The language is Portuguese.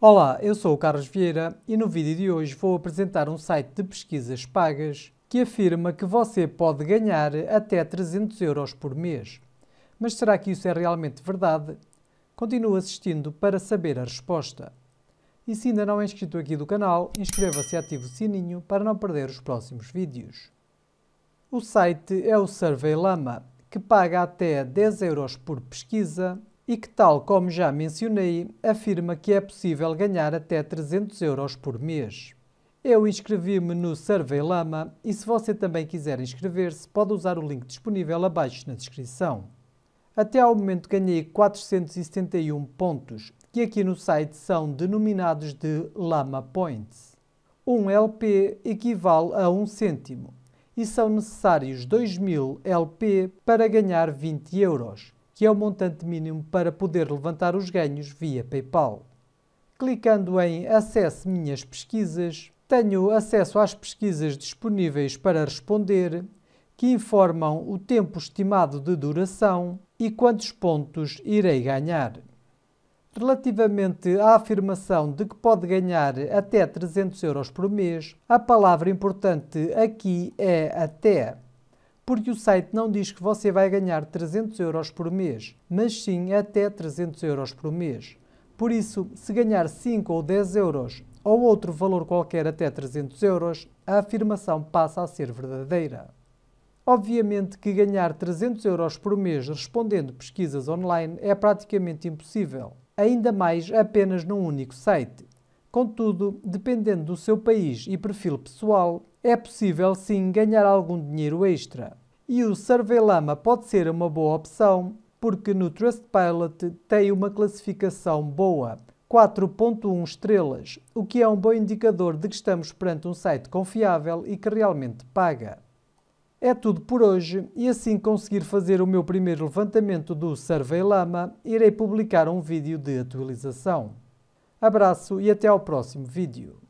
Olá, eu sou o Carlos Vieira e no vídeo de hoje vou apresentar um site de pesquisas pagas que afirma que você pode ganhar até 300 euros por mês. Mas será que isso é realmente verdade? Continue assistindo para saber a resposta. E se ainda não é inscrito aqui do canal, inscreva-se e ative o sininho para não perder os próximos vídeos. O site é o Survey Lama, que paga até 10 euros por pesquisa e que, tal como já mencionei, afirma que é possível ganhar até 300 euros por mês. Eu inscrevi-me no Survey Lama e se você também quiser inscrever-se, pode usar o link disponível abaixo na descrição. Até ao momento ganhei 471 pontos, que aqui no site são denominados de Lama Points. Um LP equivale a um cêntimo e são necessários 2.000 LP para ganhar 20 euros que é o montante mínimo para poder levantar os ganhos via PayPal. Clicando em Acesse Minhas Pesquisas, tenho acesso às pesquisas disponíveis para responder, que informam o tempo estimado de duração e quantos pontos irei ganhar. Relativamente à afirmação de que pode ganhar até 300 euros por mês, a palavra importante aqui é até porque o site não diz que você vai ganhar 300 euros por mês, mas sim até 300 euros por mês. Por isso, se ganhar 5 ou 10 euros ou outro valor qualquer até 300 euros, a afirmação passa a ser verdadeira. Obviamente que ganhar 300 euros por mês respondendo pesquisas online é praticamente impossível, ainda mais apenas num único site. Contudo, dependendo do seu país e perfil pessoal, é possível sim ganhar algum dinheiro extra. E o Surveilama pode ser uma boa opção, porque no Trustpilot tem uma classificação boa, 4.1 estrelas, o que é um bom indicador de que estamos perante um site confiável e que realmente paga. É tudo por hoje e assim conseguir fazer o meu primeiro levantamento do Survey Lama, irei publicar um vídeo de atualização. Abraço e até ao próximo vídeo.